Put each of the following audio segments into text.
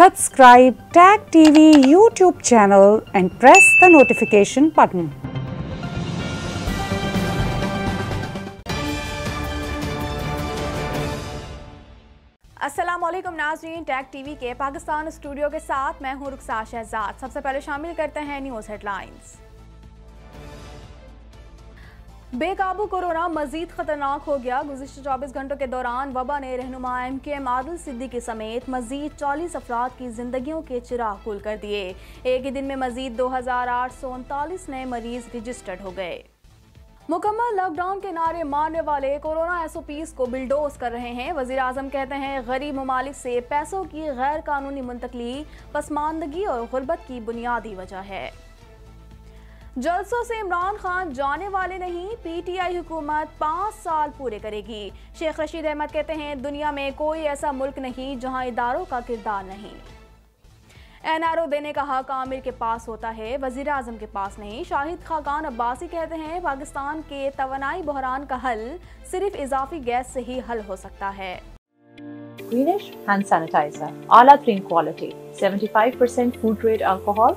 Subscribe Tag TV YouTube channel and press the notification button. Aslam नाजरीन tag TV के Pakistan studio के साथ मैं हूं रुखसा शहजाद सबसे पहले शामिल करते हैं न्यूज़ हेडलाइंस बेकाबू कोरोना मजीद खतरनाक हो गया गुजशत चौबीस घंटों के दौरान वबा ने रहनुमा एम के एम आदिल सिद्दीकी समेत मजीद चालीस अफराद की जिंदगियों के चिराग गुल कर दिए एक ही दिन में मजीद दो हज़ार आठ सौ उनतालीस नए मरीज रजिस्टर्ड हो गए मुकम्मल लॉकडाउन के नारे मारने वाले कोरोना एस ओ पीज को बिलडोज कर रहे हैं वजीर अजम कहते हैं गरीब ममालिक से पैसों की गैर कानूनी मुंतकली पसमानदगी और गुर्बत की बुनियादी वजह है जलसों से इमरान खान जाने वाले नहीं पीटीआई हुकूमत पाँच साल पूरे करेगी शेख रशीद अहमद कहते हैं दुनिया में कोई ऐसा मुल्क नहीं जहां इदारों का किरदार नहीं एनआरओ देने का हक आमिर के पास होता है वजीर अजम के पास नहीं शाहिद खाकान अब्बासी कहते हैं पाकिस्तान के तोानाई बहरान का हल सिर्फ इजाफी गैस से ही हल हो सकता है Greenish hand sanitizer, ala clean quality, 75% food grade alcohol,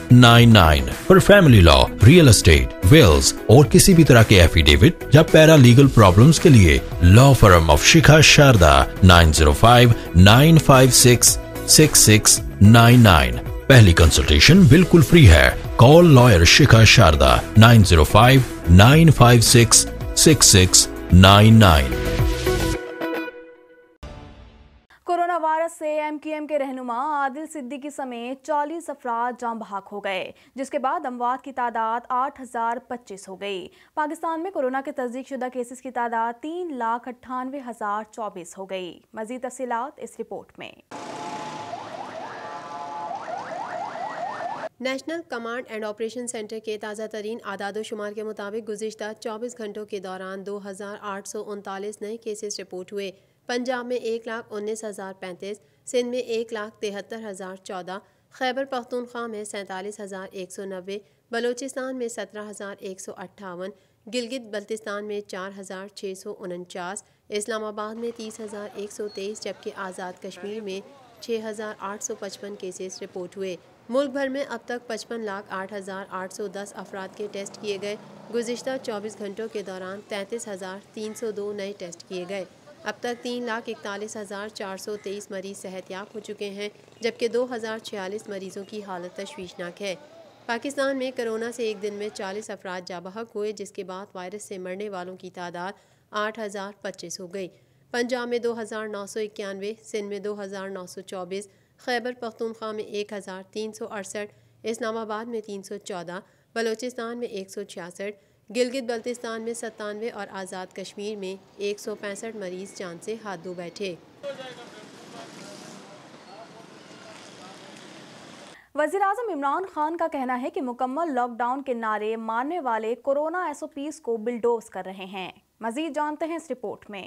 पर family law real estate wills और किसी भी तरह के एफिडेविट या पैरा लीगल प्रॉब्लम के लिए law firm of Shikha Sharda nine zero five nine five six six six nine nine पहली कंसल्टेशन बिल्कुल फ्री है call lawyer Shikha Sharda nine zero five nine five six six six nine nine से MKM के रहनुमा आदिल सिद्दीकी समेत चालीस अफराद जाम बहाक हो गए जिसके बाद अमवात की तादाद आठ हजार पच्चीस हो गई पाकिस्तान में कोरोना के तस्दीक शुदा केसेस की तादाद तीन लाख अट्ठानवे हजार चौबीस हो गई मजीद तफसी इस रिपोर्ट में national command and operation centre के ताज़ा तरीन आदाद शुमार के मुताबिक गुजशत चौबीस घंटों के दौरान दो हज़ार आठ सौ उनतालीस नए केसेस रिपोर्ट हुए पंजाब में एक लाख उन्नीस हज़ार पैंतीस सिंध में एक लाख तिहत्तर हज़ार चौदह खैबर पख्तूनख्वा में सैंतालीस हज़ार एक सौ नब्बे बलोचिस्तान में सत्रह हज़ार एक सौ अट्ठावन गिलगित बल्तिस्तान में चार हज़ार छः सौ उनचास इस्लामाबाद में तीस हज़ार एक सौ तेईस जबकि आज़ाद कश्मीर में 6,855 केसेस रिपोर्ट हुए मुल्क भर में अब तक पचपन लाख आठ हज़ार आठ सौ दस अफराद के टेस्ट किए गए गुजशत चौबीस घंटों के दौरान तैंतीस हज़ार तीन सौ दो नए टेस्ट किए गए अब तक तीन लाख इकतालीस हज़ार चार सौ तेईस मरीज सेहतियाब हो चुके हैं जबकि दो हज़ार छियालीस मरीज़ों की हालत तशवीशनाक है पाकिस्तान में कोरोना से एक दिन में चालीस अफराद जाबहक हुए जिसके बाद वायरस से मरने वालों की तादाद आठ हज़ार पच्चीस हो गई पंजाब में दो हज़ार नौ सौ इक्यानवे सिंध में दो हज़ार नौ सौ चौबीस खैबर पख्तूनख्वा में एक हज़ार तीन सौ अड़सठ इस्लामाबाद में तीन सौ चौदह बलोचिस्तान में एक सौ छियासठ गिलगित बल्तिस्तान में सत्तानवे और आज़ाद कश्मीर में एक सौ पैंसठ मरीज़ जान से हाथ धो बैठे वजीर अजम इमरान खान का कहना है कि मुकम्मल लॉकडाउन के नारे मारने वाले कोरोना पीज को बिलडोज कर रहे हैं मजीद जानते हैं इस रिपोर्ट में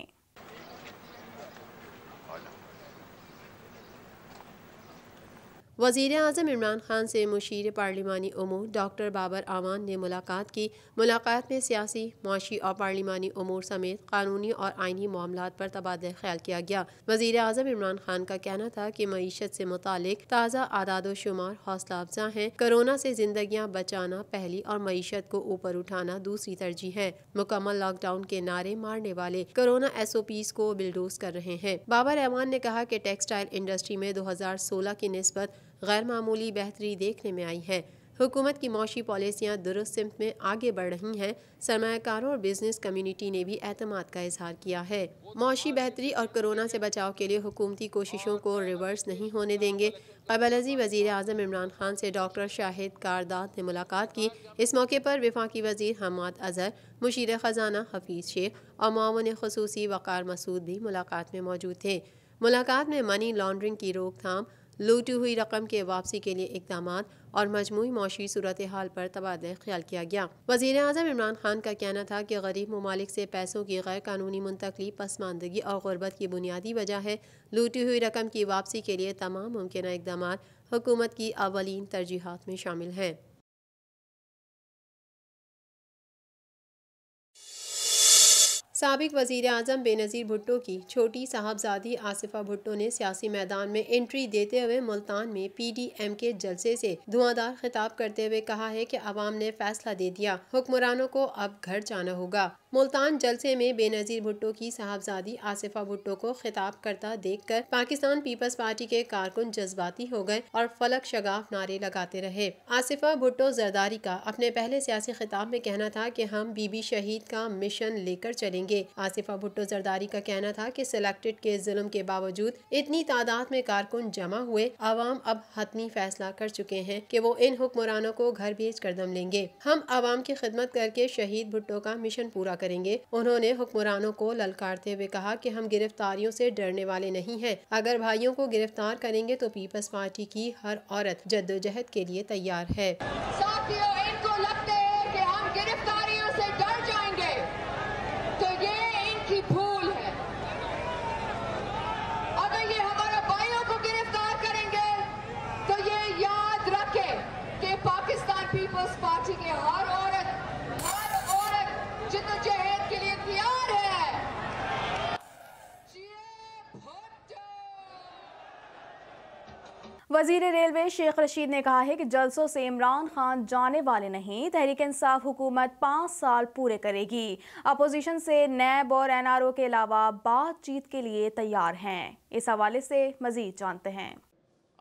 वजीर अजम इमरान खान से मुशीर पार्लिमानी अमूर डॉक्टर बाबर आवान ने मुलाकात की मुलाकात में सियासी माशी और पार्लिमानी अमूर समेत कानूनी और आइनी मामला पर तबादला ख्याल किया गया वजीर अजम इमरान खान का कहना था की मीशत से मुतल ताज़ा आदाद शुमार हौसला अफजा है कोरोना से जिंदगियाँ बचाना पहली और मीशत को ऊपर उठाना दूसरी तरजीह है मुकम्मल लॉकडाउन के नारे मारने वाले कोरोना एस ओ पीज को बिलडोज कर रहे हैं बाबर रहमान ने कहा की टेक्सटाइल इंडस्ट्री में दो हजार सोलह की नस्बत गैर मामूली बेहतरी देखने में आई है हुकूमत की मौशी पॉलिसियाँ दुरुस्त सिमत में आगे बढ़ रही हैं सरमाकारों और बिजनेस कम्युनिटी ने भी एतम का इजहार किया है मौशी बेहतरी और कोरोना से बचाव के लिए हुकूमती कोशिशों को रिवर्स नहीं होने देंगे कबलजी वजी अजम इमरान खान से डॉक्टर शाहिद कारदात ने मुलाकात की इस मौके पर विफाकी वजीर हमाद अजहर मुशीर ख़जाना हफीज़ शेख और मामून खसूसी वक़ार मसूद भी मुलाकात में मौजूद थे मुलाकात में मनी लॉन्ड्रिंग की रोकथाम लूटी हुई रकम के वापसी के लिए इकदाम और मजमू माशी सूरत हाल पर तबादला ख्याल किया गया वजी अजम इमरान खान का कहना था कि गरीब ममालिक से पैसों की गैर कानूनी मुंतकली पसमानदगी और गुर्बत की बुनियादी वजह है लूटी हुई रकम की वापसी के लिए तमाम मुमकिन इकदाम हुकूमत की अवलिन तरजीहत में शामिल हैं सबक वजीर अजम बेनज़ीर भुट्टो की छोटी साहबजादी आसिफा भुट्टो ने सियासी मैदान में एंट्री देते हुए मुल्तान में पी डी एम के जलसे से धुआंधार खिताब करते हुए कहा है कि अवाम ने फैसला दे दिया हुक्मरानों को अब घर जाना होगा मुल्तान जलसे में बेनज़ीर भुट्टो की साहबजादी आसिफा भुट्टो को खिताब करता देख कर पाकिस्तान पीपल्स पार्टी के कारकुन जज्बाती हो गए और फलक शगाफ नारे लगाते रहे आसिफा भुट्टो जरदारी का अपने पहले सियासी खिताब में कहना था कि हम बीबी शहीद का मिशन लेकर चलेंगे जाएंगे आसिफा भुट्टो जरदारी का कहना था कि सिलेक्टेड के जुल्म के बावजूद इतनी तादाद में कारकुन जमा हुए आवाम अब हतमी फैसला कर चुके हैं कि वो इन हुक्मरानों को घर भेज कर दम लेंगे हम आवाम की खिदमत करके शहीद भुट्टो का मिशन पूरा करेंगे उन्होंने हुक्मरानों को ललकारते हुए कहा कि हम गिरफ्तारियों से डरने वाले नहीं हैं अगर भाइयों को गिरफ्तार करेंगे तो पीपल्स पार्टी की हर औरत जद्दोजहद के लिए तैयार है साथियों इनको पाकिस्तान पीपल्स पार्टी के हर औरत हर औरत जिदोजहद के लिए तैयार है वजीर रेलवे शेख रशीद ने कहा है कि जलसों से इमरान खान जाने वाले नहीं तहरीक इंसाफ हुकूमत पाँच साल पूरे करेगी अपोजिशन से नैब और एनआरओ के अलावा बातचीत के लिए तैयार हैं इस हवाले से मजीद जानते हैं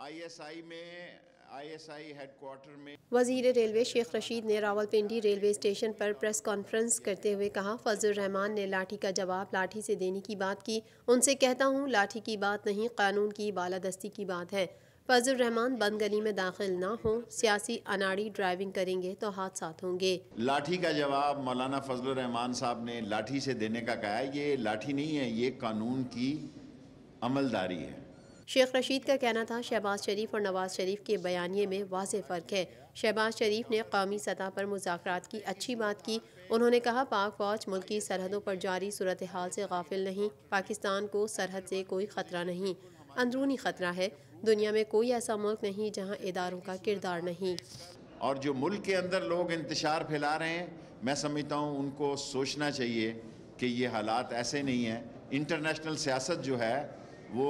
आईएसआई में में वजीर रेलवे शेख रशीद ने रावलपिंडी रेलवे स्टेशन पर प्रेस कॉन्फ्रेंस करते हुए कहा फजल रहमान ने लाठी का जवाब लाठी से देने की बात की उनसे कहता हूँ लाठी की बात नहीं कानून की बालादस्ती की बात है फजल रहमान बंद गली में दाखिल ना हो सियासी अनाड़ी ड्राइविंग करेंगे तो साथ होंगे लाठी का जवाब मौलाना फजल रहमान साहब ने लाठी से देने का कहा ये लाठी नहीं है ये कानून की अमलदारी है शेख रशीद का कहना था शहबाज शरीफ और नवाज शरीफ के बयानी में वाज फ़र्क है शहबाज शरीफ ने कौमी सतह पर मुजात की अच्छी बात की उन्होंने कहा पाक फौज मुल्क की सरहदों पर जारी सूरत हाल से गाफिल नहीं पाकिस्तान को सरहद से कोई ख़तरा नहीं अंदरूनी ख़तरा है दुनिया में कोई ऐसा मुल्क नहीं जहाँ इदारों का किरदार नहीं और जो मुल्क के अंदर लोग इंतजार फैला रहे हैं मैं समझता हूँ उनको सोचना चाहिए कि ये हालात ऐसे नहीं हैं इंटरनेशनल सियासत जो है वो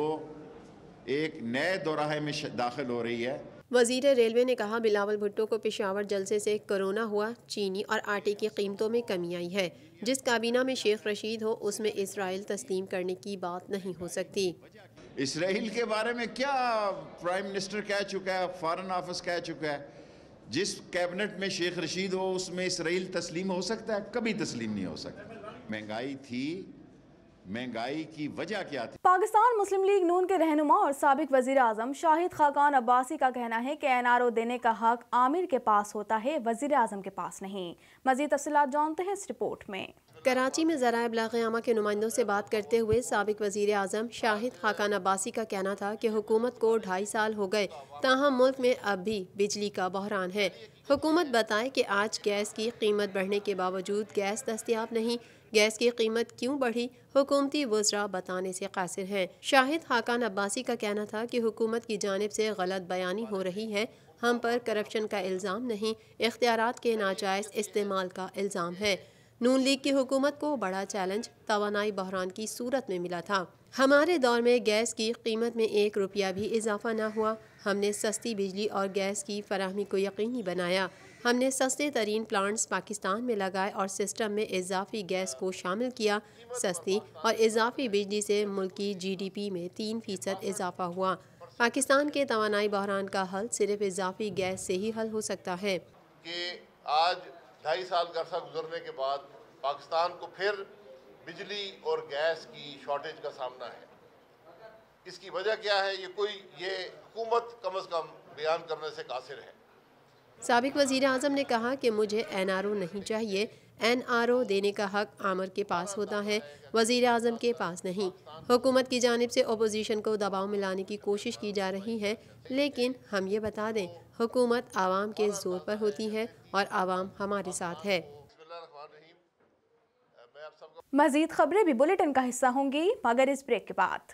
एक नए दौराहे में दाखिल हो रही है वजीर रेलवे ने कहा बिलावल भुट्टो को पिशावर जलसे से कोरोना हुआ चीनी और आटे की कीमतों में कमी आई है जिस काबीना में शेख रशीद हो उसमें इसराइल तस्लीम करने की बात नहीं हो सकती इसराइल के बारे में क्या प्राइम मिनिस्टर कह चुका है फॉरन ऑफिस कह चुका है जिस कैबिनेट में शेख रशीद हो उसमें इसराइल तस्लीम हो सकता है कभी तस्लीम नहीं हो सकता महंगाई थी महंगाई की वजह क्या थी पाकिस्तान मुस्लिम लीग नून के रहनुमा और सबक वजीर अजम शाहिद खाकान अब्बासी का कहना है की एन आर ओ देने का हक आमिर के पास होता है वजीर अजम के पास नहीं मजीद तफसी जानते हैं इस रिपोर्ट में कराची में ज़रा बलागामा के नुमाइंदों से बात करते हुए सबक वज़ी अजम शाहिद हाकान अब्बासी का कहना था कि हुकूमत को ढाई साल हो गए ताहम मुल्क में अब भी बिजली का बहरान है हुकूमत बताए कि आज गैस की कीमत बढ़ने के बावजूद गैस दस्तियाब नहीं गैस की कीमत क्यों बढ़ी हुकूमती वज्रा बताने से कासिर हैं शाहिद हाकान अब्बासी का कहना था कि हुकूमत की जानब से गलत बयानी हो रही है हम पर करप्शन का इल्ज़ाम नहीं इख्तियार के नाजायज़ इस्तेमाल का इल्ज़ाम है नून लीग की हुकूमत को बड़ा चैलेंज तोानाई बहरान की सूरत में मिला था हमारे दौर में गैस की कीमत में एक रुपया भी इजाफा ना हुआ हमने सस्ती बिजली और गैस की फरहमी को यकीनी बनाया हमने सस्ते तरीन प्लांट्स पाकिस्तान में लगाए और सिस्टम में इजाफी गैस को शामिल किया सस्ती और इजाफी बिजली से मुल्क की पी में तीन फ़ीसद इजाफा हुआ पाकिस्तान के तोानाई बहरान का हल सिर्फ इजाफी गैस से ही हल हो सकता है कि आज ढाई साल का अर्सा गुजरने के बाद पाकिस्तान को फिर बिजली और गैस की शॉर्टेज का सामना है इसकी वजह क्या है ये कोई ये हुकूमत कम अज़ कम बयान करने से कासिर है सबक वज़ी अजम ने कहा कि मुझे एन नहीं चाहिए एनआरओ देने का हक आमर के पास होता है वजीर अजम के पास नहीं हुकूमत की जानब से अपोजिशन को दबाव में लाने की कोशिश की जा रही है लेकिन हम ये बता दें हुकूमत आवाम के जोर पर होती है और आवाम हमारे साथ है मजीद खबरें भी बुलेटिन का हिस्सा होंगी मगर इस ब्रेक के बाद